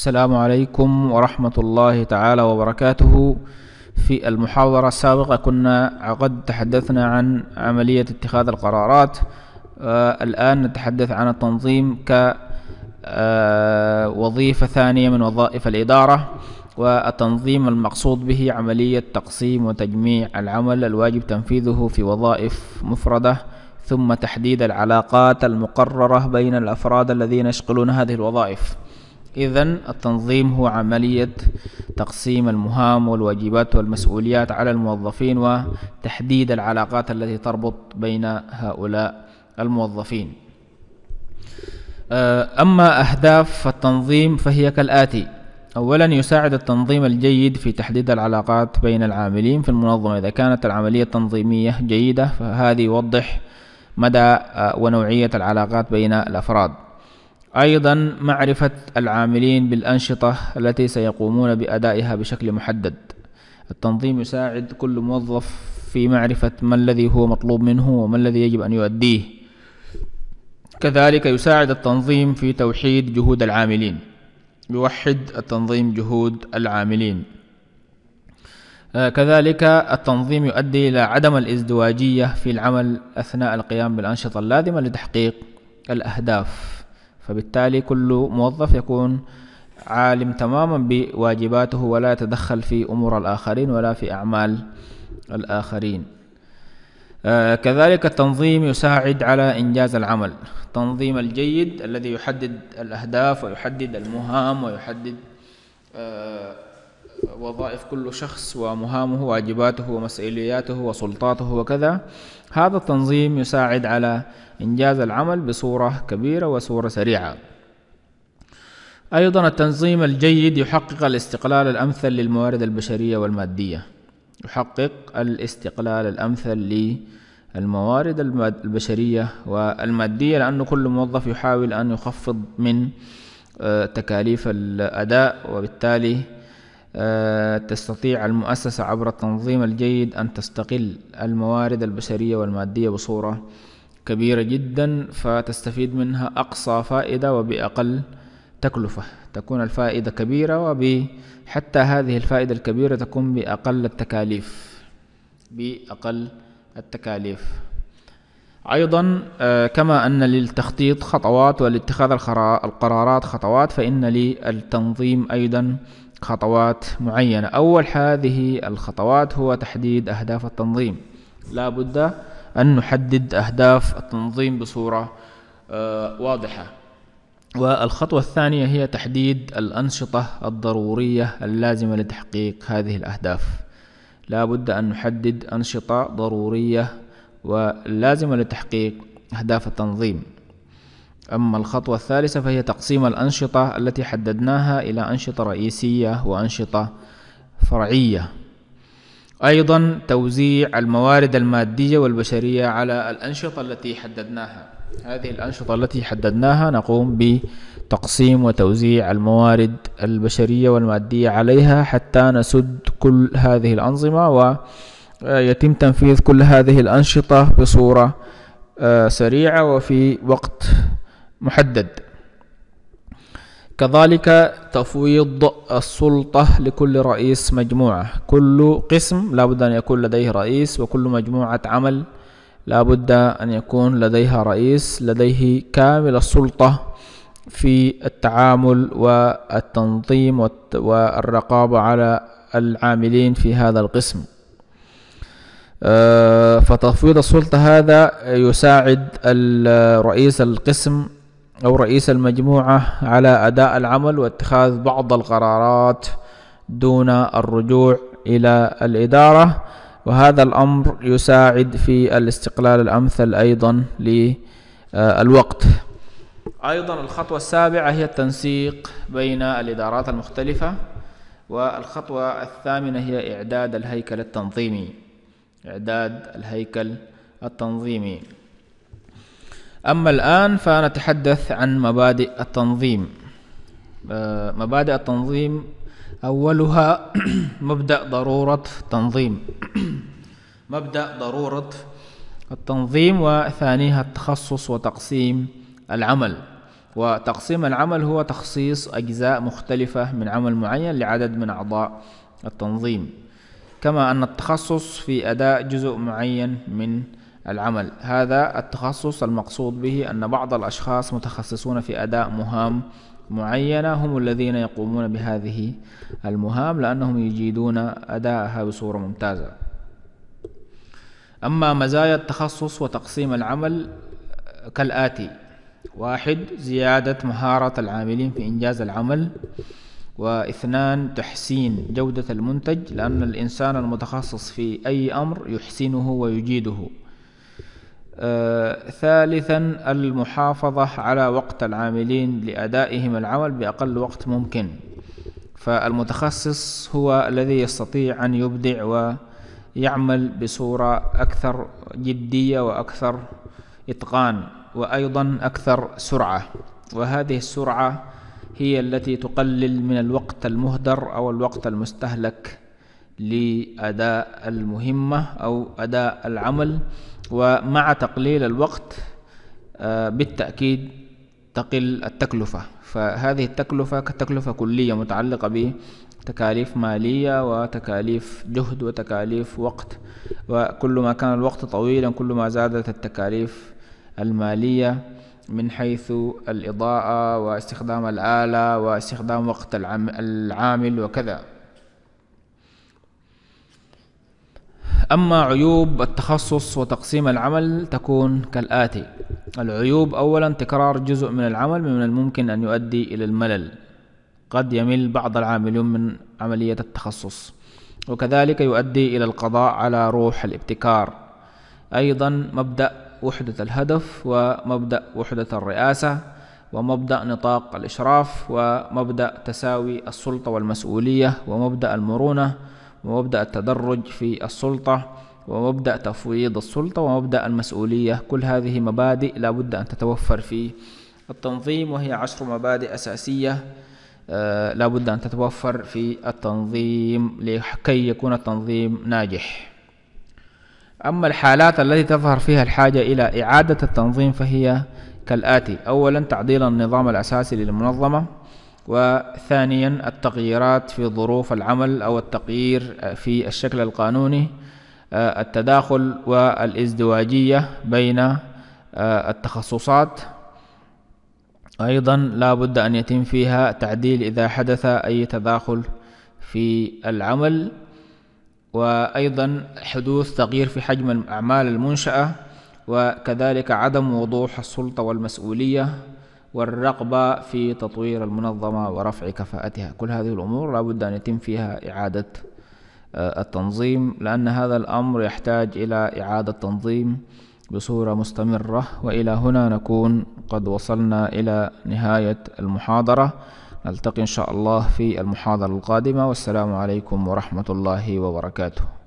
السلام عليكم ورحمة الله تعالى وبركاته في المحاضرة السابقة كنا قد تحدثنا عن عملية اتخاذ القرارات آه، الآن نتحدث عن التنظيم كوظيفة آه، ثانية من وظائف الإدارة والتنظيم المقصود به عملية تقسيم وتجميع العمل الواجب تنفيذه في وظائف مفردة ثم تحديد العلاقات المقررة بين الأفراد الذين يشغلون هذه الوظائف إذا التنظيم هو عملية تقسيم المهام والواجبات والمسؤوليات على الموظفين وتحديد العلاقات التي تربط بين هؤلاء الموظفين آه، أما أهداف التنظيم فهي كالآتي أولا يساعد التنظيم الجيد في تحديد العلاقات بين العاملين في المنظمة إذا كانت العملية التنظيمية جيدة فهذه يوضح مدى آه، ونوعية العلاقات بين الأفراد أيضا معرفة العاملين بالأنشطة التي سيقومون بأدائها بشكل محدد التنظيم يساعد كل موظف في معرفة ما الذي هو مطلوب منه وما الذي يجب أن يؤديه كذلك يساعد التنظيم في توحيد جهود العاملين يوحد التنظيم جهود العاملين آه، كذلك التنظيم يؤدي إلى عدم الازدواجية في العمل أثناء القيام بالأنشطة اللازمة لتحقيق الأهداف فبالتالي كل موظف يكون عالم تماما بواجباته ولا يتدخل في أمور الآخرين ولا في أعمال الآخرين آه، كذلك التنظيم يساعد على إنجاز العمل التنظيم الجيد الذي يحدد الأهداف ويحدد المهام ويحدد آه، وظائف كل شخص ومهامه واجباته ومسؤولياته وسلطاته وكذا هذا التنظيم يساعد على إنجاز العمل بصورة كبيرة وصورة سريعة أيضا التنظيم الجيد يحقق الاستقلال الأمثل للموارد البشرية والمادية يحقق الاستقلال الأمثل للموارد البشرية والمادية لأن كل موظف يحاول أن يخفض من آه، تكاليف الأداء وبالتالي آه، تستطيع المؤسسة عبر التنظيم الجيد أن تستغل الموارد البشرية والمادية بصورة كبيرة جدا فتستفيد منها أقصى فائدة وبأقل تكلفة تكون الفائدة كبيرة وحتى هذه الفائدة الكبيرة تكون بأقل التكاليف بأقل التكاليف أيضا آه، كما أن للتخطيط خطوات ولاتخاذ القرارات خطوات فإن للتنظيم أيضا خطوات معينة أول هذه الخطوات هو تحديد أهداف التنظيم لا بد أن نحدد أهداف التنظيم بصورة آه، واضحة والخطوة الثانية هي تحديد الأنشطة الضرورية اللازمة لتحقيق هذه الأهداف لا بد أن نحدد أنشطة ضرورية ولازمة لتحقيق أهداف التنظيم أما الخطوة الثالثة فهي تقسيم الأنشطة التي حددناها إلى أنشطة رئيسية وأنشطة فرعية أيضا توزيع الموارد المادية والبشرية على الأنشطة التي حددناها هذه الأنشطة التي حددناها نقوم بتقسيم وتوزيع الموارد البشرية والمادية عليها حتى نسد كل هذه الأنظمة ويتم تنفيذ كل هذه الأنشطة بصورة آه، سريعة وفي وقت محدد كذلك تفويض السلطة لكل رئيس مجموعة كل قسم لابد أن يكون لديه رئيس وكل مجموعة عمل لابد أن يكون لديها رئيس لديه كامل السلطة في التعامل والتنظيم والرقابة على العاملين في هذا القسم آه، فتفويض السلطة هذا يساعد رئيس القسم أو رئيس المجموعة على أداء العمل واتخاذ بعض القرارات دون الرجوع إلى الإدارة وهذا الأمر يساعد في الاستقلال الأمثل أيضا للوقت أيضا الخطوة السابعة هي التنسيق بين الإدارات المختلفة والخطوة الثامنة هي إعداد الهيكل التنظيمي إعداد الهيكل التنظيمي أما الآن فنتحدث عن مبادئ التنظيم آه، مبادئ التنظيم أولها مبدأ ضرورة التنظيم مبدأ ضرورة التنظيم وثانيها التخصص وتقسيم العمل وتقسيم العمل هو تخصيص أجزاء مختلفة من عمل معين لعدد من أعضاء التنظيم كما أن التخصص في أداء جزء معين من العمل هذا التخصص المقصود به أن بعض الأشخاص متخصصون في أداء مهام معينة هم الذين يقومون بهذه المهام لأنهم يجيدون أداءها بصورة ممتازة أما مزايا التخصص وتقسيم العمل كالآتي واحد زيادة مهارة العاملين في إنجاز العمل واثنان تحسين جودة المنتج لأن الإنسان المتخصص في أي أمر يحسنه ويجيده آه، ثالثا المحافظة على وقت العاملين لأدائهم العمل بأقل وقت ممكن فالمتخصص هو الذي يستطيع أن يبدع ويعمل بصورة أكثر جدية وأكثر إتقان وأيضا أكثر سرعة وهذه السرعة هي التي تقلل من الوقت المهدر أو الوقت المستهلك لأداء المهمة أو أداء العمل ومع تقليل الوقت آه، بالتأكيد تقل التكلفة فهذه التكلفة كتكلفة كلية متعلقة بتكاليف مالية وتكاليف جهد وتكاليف وقت وكل ما كان الوقت طويلا كل ما زادت التكاليف المالية من حيث الإضاءة واستخدام الآلة واستخدام وقت العامل وكذا أما عيوب التخصص وتقسيم العمل تكون كالآتي العيوب أولا تكرار جزء من العمل من الممكن أن يؤدي إلى الملل قد يمل بعض العاملون من عملية التخصص وكذلك يؤدي إلى القضاء على روح الابتكار أيضا مبدأ وحدة الهدف ومبدأ وحدة الرئاسة ومبدأ نطاق الإشراف ومبدأ تساوي السلطة والمسؤولية ومبدأ المرونة ومبدأ التدرج في السلطة ومبدأ تفويض السلطة ومبدأ المسؤولية كل هذه مبادئ لابد أن تتوفر في التنظيم وهي عشر مبادئ أساسية آه، لابد أن تتوفر في التنظيم لكي يكون التنظيم ناجح أما الحالات التي تظهر فيها الحاجة إلى إعادة التنظيم فهي كالآتي أولا تعديل النظام الأساسي للمنظمة وثانيا التغييرات في ظروف العمل أو التغيير في الشكل القانوني آه، التداخل والازدواجية بين آه، التخصصات أيضا لا بد أن يتم فيها تعديل إذا حدث أي تداخل في العمل وأيضا حدوث تغيير في حجم الأعمال المنشأة وكذلك عدم وضوح السلطة والمسؤولية والرغبة في تطوير المنظمة ورفع كفاءتها كل هذه الأمور لابد أن يتم فيها إعادة آه، التنظيم لأن هذا الأمر يحتاج إلى إعادة تنظيم بصورة مستمرة وإلى هنا نكون قد وصلنا إلى نهاية المحاضرة نلتقي إن شاء الله في المحاضرة القادمة والسلام عليكم ورحمة الله وبركاته